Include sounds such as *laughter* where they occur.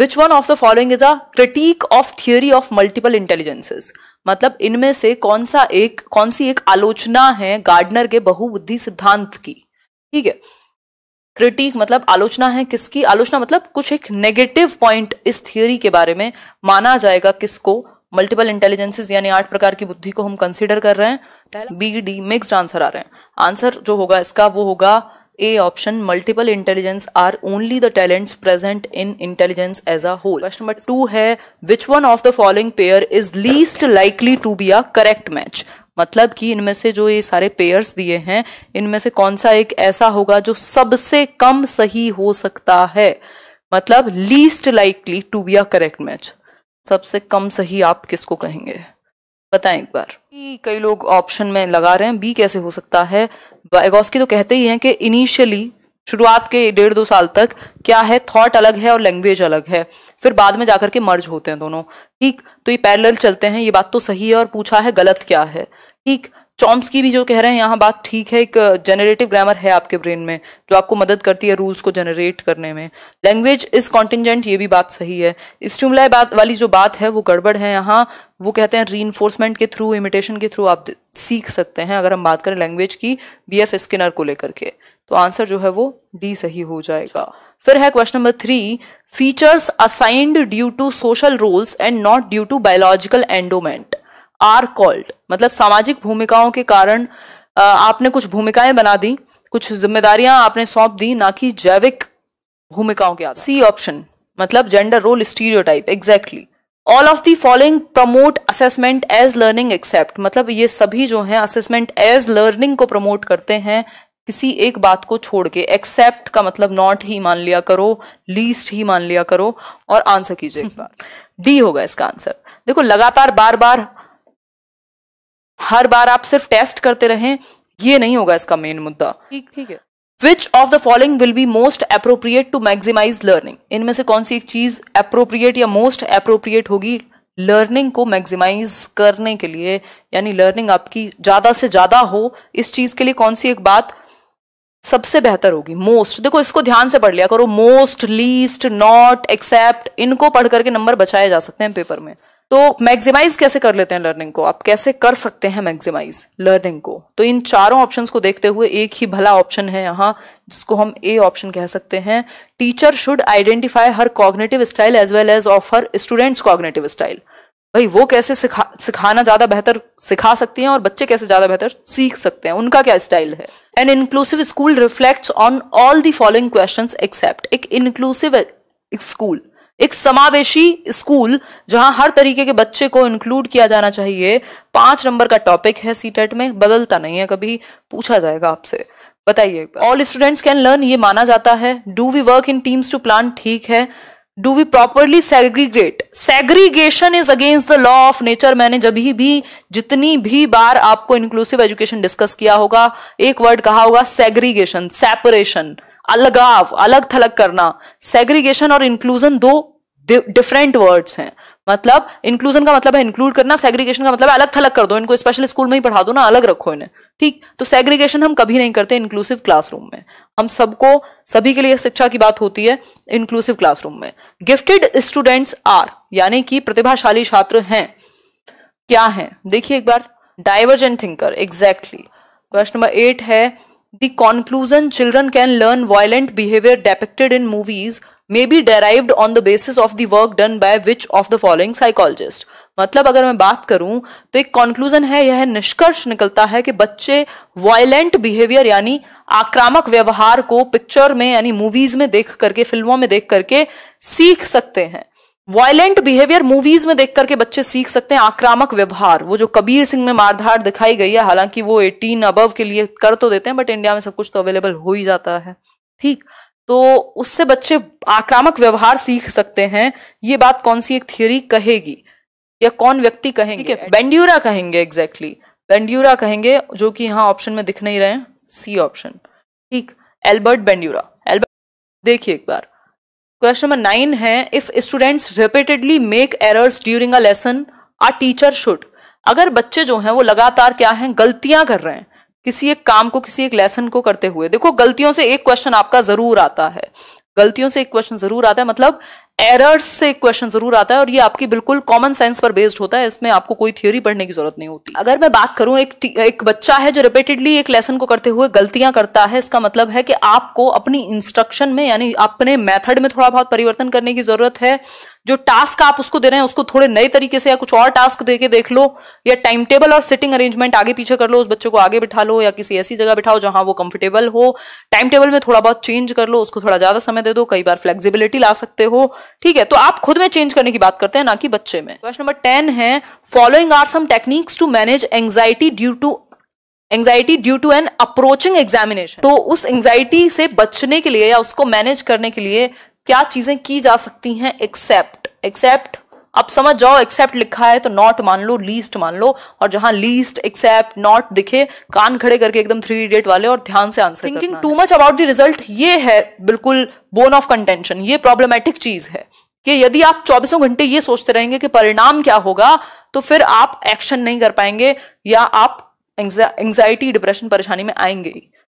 Which one of the following is a critic of theory of multiple intelligences मतलब इनमें से कौन सा एक कौन सी एक आलोचना है गार्डनर के बहुबुद्धि सिद्धांत की ठीक है क्रिटिक मतलब आलोचना है किसकी आलोचना मतलब कुछ एक नेगेटिव पॉइंट इस थियोरी के बारे में माना जाएगा किसको मल्टीपल इंटेलिजेंसेज यानी आठ प्रकार की बुद्धि को हम कंसिडर कर रहे हैं बी डी मिक्सड आंसर आ रहे हैं आंसर जो होगा इसका वो होगा A option multiple intelligence are only the talents present in intelligence as a whole question number two है which one of the following pair is least likely to be a correct match मतलब कि इनमें से जो ये सारे pairs दिए हैं इनमें से कौन सा एक ऐसा होगा जो सबसे कम सही हो सकता है मतलब least likely to be a correct match सबसे कम सही आप किसको कहेंगे बताएं एक बार कई लोग ऑप्शन में लगा रहे हैं बी कैसे हो सकता है एगोस्की तो कहते ही हैं कि इनिशियली शुरुआत के डेढ़ दो साल तक क्या है थॉट अलग है और लैंग्वेज अलग है फिर बाद में जाकर के मर्ज होते हैं दोनों ठीक तो ये पैरेलल चलते हैं ये बात तो सही है और पूछा है गलत क्या है ठीक चॉम्स की भी जो कह रहे हैं यहाँ बात ठीक है एक जनरेटिव uh, ग्रामर है आपके ब्रेन में जो आपको मदद करती है रूल्स को जनरेट करने में लैंग्वेज इज कॉन्टिजेंट ये भी बात सही है स्टिमुलाई बात वाली जो बात है वो गड़बड़ है यहाँ वो कहते हैं री के थ्रू इमिटेशन के थ्रू आप सीख सकते हैं अगर हम बात करें लैंग्वेज की बी एफ स्किनर को लेकर के तो आंसर जो है वो डी सही हो जाएगा फिर है question number three features assigned due to social roles and not due to biological endowment are called मतलब सामाजिक भूमिकाओं के कारण आपने कुछ भूमिकाएं बना दी कुछ जिम्मेदारियां आपने सौंप दी ना कि जैविक भूमिकाओं के सी ऑप्शन मतलब gender role type exactly all of the following promote assessment as learning except मतलब ये सभी जो है असेसमेंट एज लर्निंग को प्रमोट करते हैं किसी एक बात को छोड़ के एक्सेप्ट का मतलब नॉट ही मान लिया करो लीस्ट ही मान लिया करो और आंसर कीजिए एक बार डी *laughs* होगा इसका आंसर देखो लगातार बार बार हर बार आप सिर्फ टेस्ट करते रहें ये नहीं होगा इसका मेन मुद्दा ठीक ठीक है which of the following will be most appropriate to maximise learning इनमें से कौन सी एक चीज अप्रोप्रिएट या मोस्ट अप्रोप्रिएट होगी लर्निंग को मैक्सिमाइज करने के लिए यानी लर्निंग आपकी ज्यादा से ज्यादा हो इस चीज के लिए कौन सी एक बात सबसे बेहतर होगी मोस्ट देखो इसको ध्यान से पढ़ लिया करो मोस्ट लीस्ट नॉट एक्सेप्ट इनको पढ़ करके नंबर बचाए जा सकते हैं पेपर में तो मैक्सिमाइज कैसे कर लेते हैं लर्निंग को आप कैसे कर सकते हैं मैक्सिमाइज लर्निंग को तो इन चारों ऑप्शंस को देखते हुए एक ही भला ऑप्शन है यहाँ जिसको हम ए ऑप्शन कह सकते हैं teacher should identify her cognitive style as well as of her students cognitive style भाई वो कैसे सिखा सिखाना ज्यादा बेहतर सिखा सकती हैं और बच्चे कैसे ज्यादा बेहतर सीख सकते हैं उनका क्या स्टाइल है an inclusive school reflects on all the following questions except एक इंक्लूसिव स्कूल एक समावेशी स्कूल जहां हर तरीके के बच्चे को इंक्लूड किया जाना चाहिए पांच नंबर का टॉपिक है सीटेट e में बदलता नहीं है कभी पूछा जाएगा आपसे बताइए ऑल स्टूडेंट्स कैन लर्न ये माना जाता है do we work in teams to plan ठीक है do we properly segregate segregation is against the law of nature मैंने जब ही भी जितनी भी बार आपको इंक्लूसिव एजुकेशन डिस्कस किया होगा एक वर्ड कहा होगा सेग्रीगेशन सेपरेशन अलगाव अलग थलग करना सेग्रीगेशन और इंक्लूजन दो डिफरेंट वर्ड्स हैं मतलब इंक्लूजन का मतलब है इंक्लूड करना सेग्रीगेशन का मतलब है अलग थलग कर दो इनको स्पेशल स्कूल में ही पढ़ा दो ना अलग रखो इन्हें ठीक तो सेग्रीगेशन हम कभी नहीं करते इंक्लूसिव क्लासरूम में हम सबको सभी के लिए शिक्षा की बात होती है इंक्लूसिव क्लासरूम में गिफ्टेड स्टूडेंट्स आर यानी कि प्रतिभाशाली छात्र हैं क्या है देखिए एक बार divergent thinker exactly question number eight है the conclusion children can learn violent behaviour depicted in movies may be derived on the basis of the work done by which of the following psychologist मतलब अगर मैं बात करूं तो एक conclusion है यह निष्कर्ष निकलता है कि बच्चे वायलेंट बिहेवियर यानी आक्रामक व्यवहार को पिक्चर में यानी मूवीज में देख करके फिल्मों में देख करके सीख सकते हैं वायलेंट बिहेवियर मूवीज में देख करके बच्चे सीख सकते हैं आक्रामक व्यवहार वो जो कबीर सिंह में मारधार दिखाई गई है हालांकि वो एटीन अबव के लिए कर तो देते हैं बट इंडिया में सब कुछ तो अवेलेबल हो ही जाता है ठीक तो उससे बच्चे आक्रामक व्यवहार सीख सकते हैं ये बात कौन सी एक थियोरी कहेगी या कौन व्यक्ति कहेंगे बेंड्यूरा कहेंगे एग्जैक्टली exactly. बेंड्यूरा कहेंगे जो कि यहाँ ऑप्शन में दिख नहीं रहे हैं सी ऑप्शन ठीक एल्बर्ट बेंड्यूरा एल्बर्ट देखिए एक बार क्वेश्चन नंबर नाइन है if students repeatedly make errors during a lesson a teacher should अगर बच्चे जो हैं वो लगातार क्या हैं गलतियां कर रहे हैं किसी एक काम को किसी एक लेसन को करते हुए देखो गलतियों से एक क्वेश्चन आपका जरूर आता है गलतियों से एक क्वेश्चन जरूर आता है मतलब एरर्स से क्वेश्चन जरूर आता है और ये आपकी बिल्कुल कॉमन सेंस पर बेस्ड होता है इसमें आपको कोई थ्योरी पढ़ने की जरूरत नहीं होती अगर मैं बात करूं एक एक बच्चा है जो रिपीटेडली एक लेसन को करते हुए गलतियां करता है इसका मतलब है कि आपको अपनी इंस्ट्रक्शन में यानी अपने मेथड में थोड़ा बहुत परिवर्तन करने की जरूरत है जो टास्क आप उसको दे रहे हैं उसको थोड़े नए तरीके से या कुछ और टास्क दे के देख लो या टाइम टेबल और सिटिंग अरेंजमेंट आगे पीछे कर लो उस बच्चे को आगे बिठा लो या किसी ऐसी जगह बिठाओ जहां वो कंफर्टेबल हो टाइम टेबल में थोड़ा बहुत चेंज कर लो उसको थोड़ा ज्यादा समय दे दो कई बार फ्लेक्सिबिलिटी ला सकते हो ठीक है तो आप खुद में चेंज करने की बात करते हैं ना कि बच्चे में क्वेश्चन नंबर टेन है following are some techniques to manage anxiety due to anxiety due to an approaching examination तो उस एंगजाइटी से बचने के लिए या उसको मैनेज करने के लिए क्या चीजें की जा सकती हैं एक्सेप्ट एक्सेप्ट अब समझ जाओ एक्सेप्ट लिखा है तो नॉट मान लो लीस्ट मान लो और जहां लीस्ट एक्सेप्ट नॉट दिखे कान खड़े करके एकदम थ्री इडियट वाले और ध्यान से answer thinking too much about the result ये है बिल्कुल बोन ऑफ कंटेंशन ये प्रॉब्लमेटिक चीज है कि यदि आप चौबीसों घंटे ये सोचते रहेंगे कि परिणाम क्या होगा तो फिर आप एक्शन नहीं कर पाएंगे या आप एंग्जाइटी डिप्रेशन परेशानी में आएंगे